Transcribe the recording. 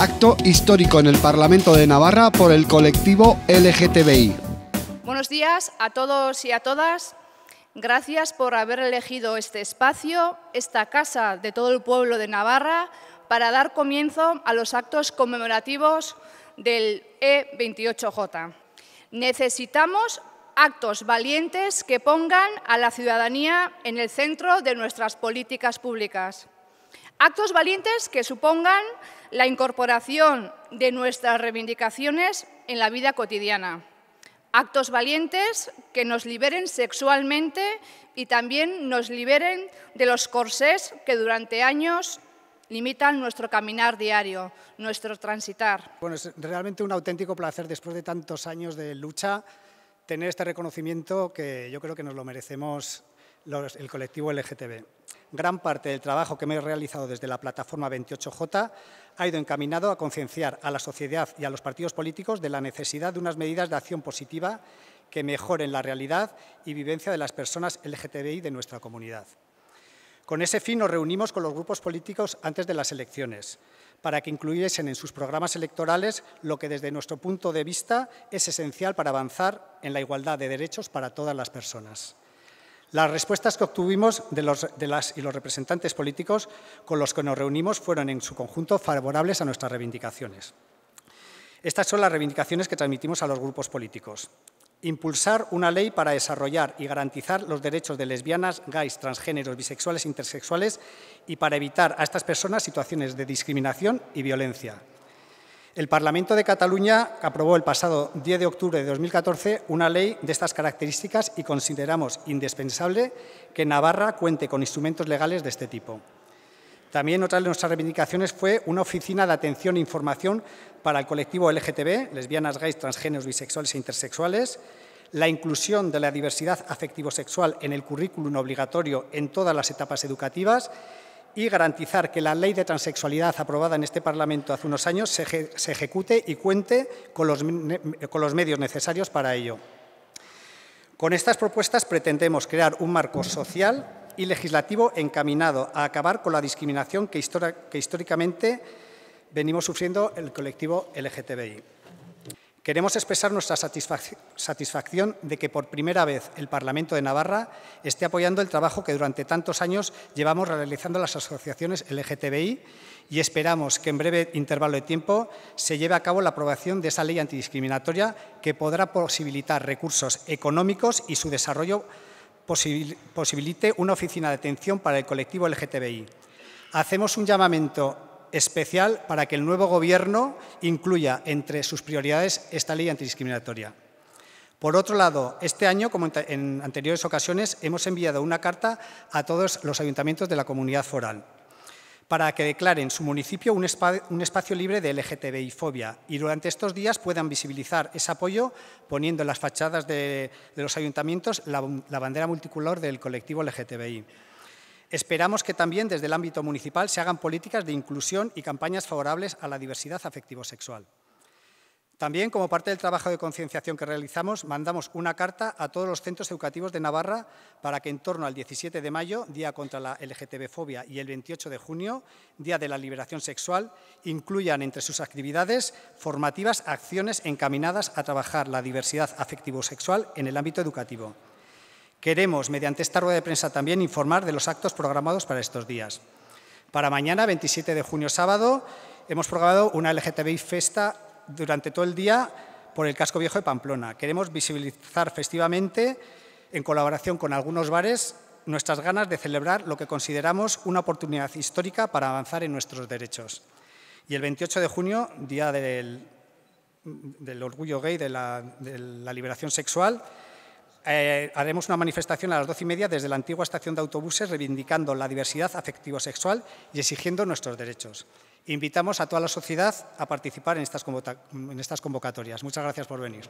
Acto histórico en el Parlamento de Navarra por el colectivo LGTBI. Buenos días a todos y a todas. Gracias por haber elegido este espacio, esta casa de todo el pueblo de Navarra, para dar comienzo a los actos conmemorativos del E28J. Necesitamos actos valientes que pongan a la ciudadanía en el centro de nuestras políticas públicas. Actos valientes que supongan la incorporación de nuestras reivindicaciones en la vida cotidiana. Actos valientes que nos liberen sexualmente y también nos liberen de los corsés que durante años limitan nuestro caminar diario, nuestro transitar. Bueno, es realmente un auténtico placer después de tantos años de lucha tener este reconocimiento que yo creo que nos lo merecemos el colectivo LGTB gran parte del trabajo que me he realizado desde la plataforma 28J ha ido encaminado a concienciar a la sociedad y a los partidos políticos de la necesidad de unas medidas de acción positiva que mejoren la realidad y vivencia de las personas LGTBI de nuestra comunidad. Con ese fin nos reunimos con los grupos políticos antes de las elecciones, para que incluyesen en sus programas electorales lo que desde nuestro punto de vista es esencial para avanzar en la igualdad de derechos para todas las personas. Las respuestas que obtuvimos de, los, las y los representantes políticos con los que nos reunimos fueron en su conjunto favorables a nuestras reivindicaciones. Estas son las reivindicaciones que transmitimos a los grupos políticos. Impulsar una ley para desarrollar y garantizar los derechos de lesbianas, gays, transgéneros, bisexuales, intersexuales y para evitar a estas personas situaciones de discriminación y violencia el Parlamento de Cataluña aprobó el pasado 10 de octubre de 2014 una ley de estas características y consideramos indispensable que Navarra cuente con instrumentos legales de este tipo. También otra de nuestras reivindicaciones fue una oficina de atención e información para el colectivo LGTB, lesbianas, gays, transgéneros, bisexuales e intersexuales, la inclusión de la diversidad afectivo-sexual en el currículum obligatorio en todas las etapas educativas y garantizar que la ley de transexualidad aprobada en este Parlamento hace unos años se, ejecute y cuente con los, con los medios necesarios para ello. Con estas propuestas pretendemos crear un marco social y legislativo encaminado a acabar con la discriminación que, que históricamente venimos sufriendo el colectivo LGTBI. Queremos expresar nuestra satisfacción de que por primera vez el Parlamento de Navarra esté apoyando el trabajo que durante tantos años llevamos realizando las asociaciones LGTBI y esperamos que en breve intervalo de tiempo se lleve a cabo la aprobación de esa ley antidiscriminatoria que podrá posibilitar recursos económicos y su desarrollo posibilite una oficina de atención para el colectivo LGTBI. Hacemos un llamamiento especial para que el nuevo gobierno incluya entre sus prioridades esta ley antidiscriminatoria. Por otro lado, este año, como en anteriores ocasiones, hemos enviado una carta a todos los ayuntamientos de la comunidad foral para que declaren su municipio un, espacio libre de LGTBI-fobia y durante estos días puedan visibilizar ese apoyo poniendo en las fachadas de, los ayuntamientos la, la bandera multicolor del colectivo LGTBI. Esperamos que también desde el ámbito municipal se hagan políticas de inclusión y campañas favorables a la diversidad afectivo-sexual. También, como parte del trabajo de concienciación que realizamos, mandamos una carta a todos los centros educativos de Navarra para que en torno al 17 de mayo, Día contra la LGTB-fobia, y el 28 de junio, Día de la Liberación Sexual, incluyan entre sus actividades formativas acciones encaminadas a trabajar la diversidad afectivo-sexual en el ámbito educativo. Queremos, mediante esta rueda de prensa, también informar de los actos programados para estos días. Para mañana, 27 de junio, sábado, hemos programado una LGTBI Festa durante todo el día por el Casco Viejo de Pamplona. Queremos visibilizar festivamente, en colaboración con algunos bares, nuestras ganas de celebrar lo que consideramos una oportunidad histórica para avanzar en nuestros derechos. Y el 28 de junio, Día del, Orgullo Gay, de la Liberación Sexual, eh, haremos una manifestación a las doce y media desde la antigua estación de autobuses reivindicando la diversidad afectivo-sexual y exigiendo nuestros derechos. Invitamos a toda la sociedad a participar en estas, convocatorias. Muchas gracias por venir.